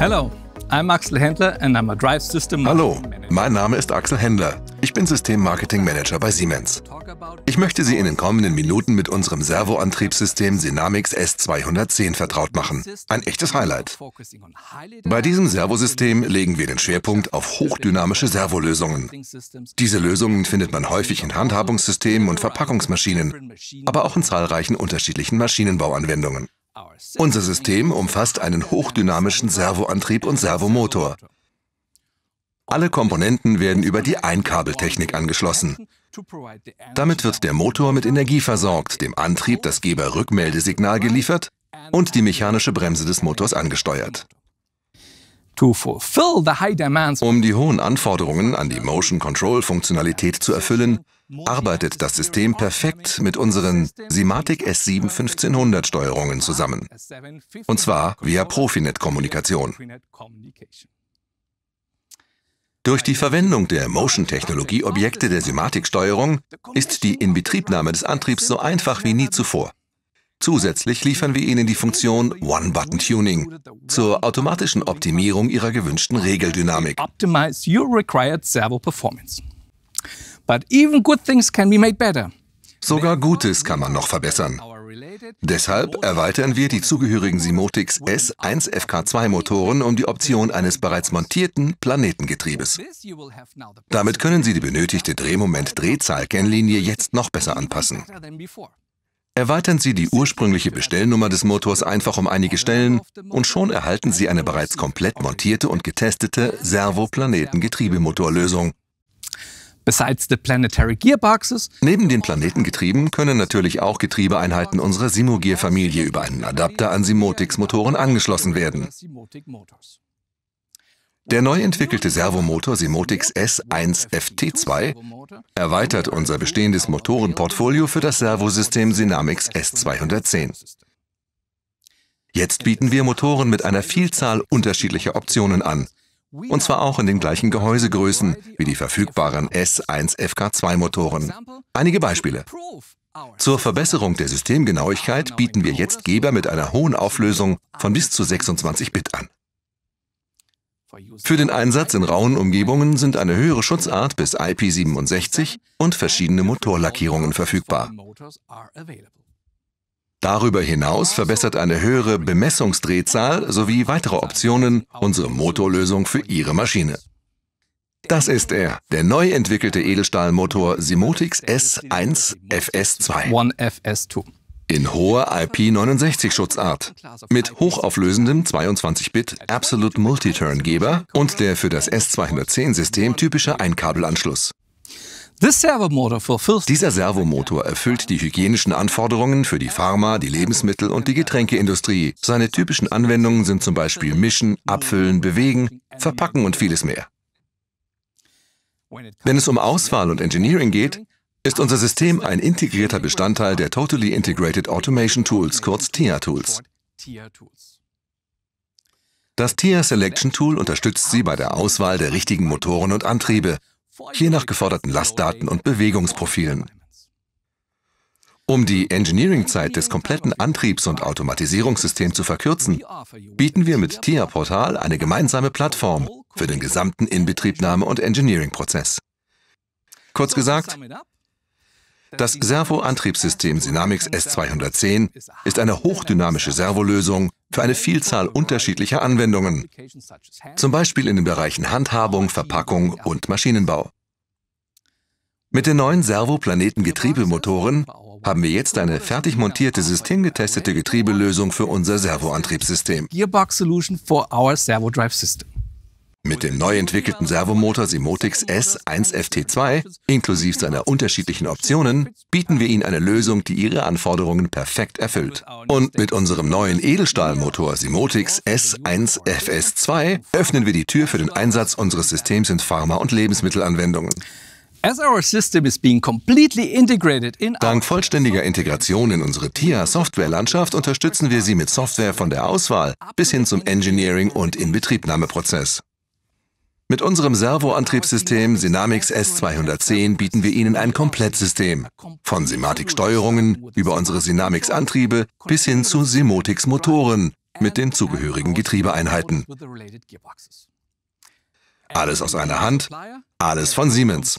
Hello, I'm Axel Händler and I'm a Drive System Hallo, mein Name ist Axel Händler. Ich bin Systemmarketing Manager bei Siemens. Ich möchte Sie in den kommenden Minuten mit unserem Servoantriebssystem Synamics S210 vertraut machen. Ein echtes Highlight. Bei diesem Servosystem legen wir den Schwerpunkt auf hochdynamische Servolösungen. Diese Lösungen findet man häufig in Handhabungssystemen und Verpackungsmaschinen, aber auch in zahlreichen unterschiedlichen Maschinenbauanwendungen. Unser System umfasst einen hochdynamischen Servoantrieb und Servomotor. Alle Komponenten werden über die Einkabeltechnik angeschlossen. Damit wird der Motor mit Energie versorgt, dem Antrieb das Geberrückmeldesignal geliefert und die mechanische Bremse des Motors angesteuert. Um die hohen Anforderungen an die Motion Control Funktionalität zu erfüllen, arbeitet das System perfekt mit unseren Simatic S7 1500 Steuerungen zusammen. Und zwar via Profinet-Kommunikation. Durch die Verwendung der Motion-Technologie Objekte der Simatic-Steuerung ist die Inbetriebnahme des Antriebs so einfach wie nie zuvor. Zusätzlich liefern wir Ihnen die Funktion One-Button-Tuning zur automatischen Optimierung Ihrer gewünschten Regeldynamik. Optimize your required servo performance. But even good things can be made better. Sogar Gutes kann man noch verbessern. Deshalb erweitern wir die zugehörigen Simotix S1FK2-Motoren um die Option eines bereits montierten Planetengetriebes. Damit können Sie die benötigte Drehmoment-Drehzahl-Kennlinie jetzt noch besser anpassen. Erweitern Sie die ursprüngliche Bestellnummer des Motors einfach um einige Stellen und schon erhalten Sie eine bereits komplett montierte und getestete Servoplanetengetriebemotorlösung. Besides the planetary gearboxes. Neben den Planetengetrieben können natürlich auch Getriebeeinheiten unserer Simogear-Familie über einen Adapter an Simotix-Motoren angeschlossen werden. Der neu entwickelte Servomotor Simotix S1 FT2 erweitert unser bestehendes Motorenportfolio für das Servosystem Synamix S210. Jetzt bieten wir Motoren mit einer Vielzahl unterschiedlicher Optionen an, und zwar auch in den gleichen Gehäusegrößen wie die verfügbaren S1 FK2-Motoren. Einige Beispiele. Zur Verbesserung der Systemgenauigkeit bieten wir jetzt Geber mit einer hohen Auflösung von bis zu 26 Bit an. Für den Einsatz in rauen Umgebungen sind eine höhere Schutzart bis IP67 und verschiedene Motorlackierungen verfügbar. Darüber hinaus verbessert eine höhere Bemessungsdrehzahl sowie weitere Optionen unsere Motorlösung für Ihre Maschine. Das ist er, der neu entwickelte Edelstahlmotor Simotix S1 FS2 in hoher IP69-Schutzart mit hochauflösendem 22-Bit Absolute Multiturn-Geber und der für das S210-System typische Einkabelanschluss. Dieser Servomotor erfüllt die hygienischen Anforderungen für die Pharma, die Lebensmittel und die Getränkeindustrie. Seine typischen Anwendungen sind zum Beispiel Mischen, Abfüllen, Bewegen, Verpacken und vieles mehr. Wenn es um Auswahl und Engineering geht, ist unser System ein integrierter Bestandteil der Totally Integrated Automation Tools, kurz TIA Tools. Das TIA Selection Tool unterstützt Sie bei der Auswahl der richtigen Motoren und Antriebe, je nach geforderten Lastdaten und Bewegungsprofilen. Um die Engineering-Zeit des kompletten Antriebs- und Automatisierungssystems zu verkürzen, bieten wir mit TIA Portal eine gemeinsame Plattform für den gesamten Inbetriebnahme- und Engineering-Prozess. Kurz gesagt, das Servo-Antriebssystem Synamics S210 ist eine hochdynamische Servolösung für eine Vielzahl unterschiedlicher Anwendungen, zum Beispiel in den Bereichen Handhabung, Verpackung und Maschinenbau. Mit den neuen Servo-Planeten-Getriebemotoren haben wir jetzt eine fertig montierte, systemgetestete Getriebelösung für unser Servoantriebssystem. Gearbox Solution for our Servo Drive System. Mit dem neu entwickelten Servomotor Simotix S1FT2, inklusive seiner unterschiedlichen Optionen, bieten wir Ihnen eine Lösung, die Ihre Anforderungen perfekt erfüllt. Und mit unserem neuen Edelstahlmotor Simotix S1FS2 öffnen wir die Tür für den Einsatz unseres Systems in Pharma- und Lebensmittelanwendungen. Dank vollständiger Integration in unsere TIA-Softwarelandschaft unterstützen wir Sie mit Software von der Auswahl bis hin zum Engineering- und Inbetriebnahmeprozess. Mit unserem Servoantriebssystem Synamics S210 bieten wir Ihnen ein Komplettsystem. Von Sematik-Steuerungen über unsere Synamics-Antriebe bis hin zu Semotics-Motoren mit den zugehörigen Getriebeeinheiten. Alles aus einer Hand, alles von Siemens.